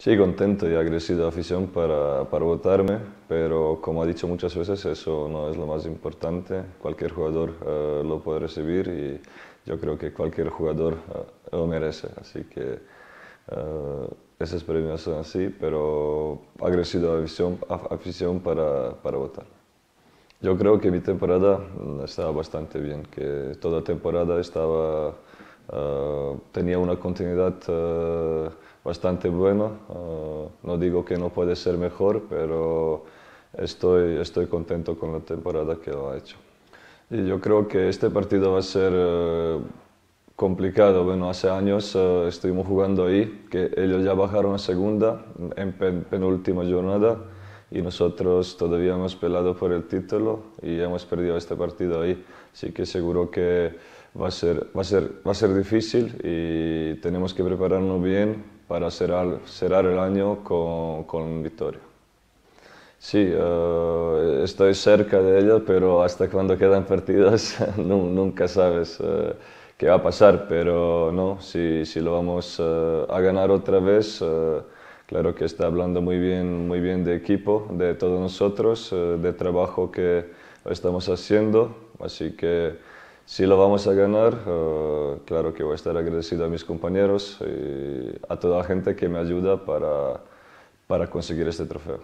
Sí, contento y agradecido la afición para, para, votarme, pero como ha dicho muchas veces, eso no es lo más importante. Cualquier jugador eh, lo puede recibir y yo creo que cualquier jugador eh, lo merece. Así que esos premios son así, pero agradecido a la afición, afición para, para votar. Yo creo que mi temporada mm, estaba bastante bien, que toda temporada estaba, eh, tenía una continuidad bastante bueno. Ah, no digo que no puede ser mejor, pero estoy, estoy contento con la temporada que lo ha hecho. Y yo creo que este partido va a ser eh, complicado. Bueno, hace años eh, estuvimos jugando ahí, que ellos ya bajaron a segunda en penúltima jornada y nosotros todavía hemos pelado por el título y hemos perdido este partido ahí. Así que seguro que va a ser, va a ser difícil y tenemos que prepararnos bien para cerrar, cerrar el año con, con victoria. Sí, eh, estoy cerca de ella, pero hasta cuando quedan partidas nunca sabes eh, qué va a pasar. Pero no, si, si lo vamos eh, a ganar otra vez, claro que está hablando muy bien, muy bien de equipo, de todos nosotros, de trabajo que estamos haciendo. Así que si lo vamos a ganar, eh, claro que voy a estar agradecido a mis compañeros y a toda la gente que me ayuda para conseguir este trofeo.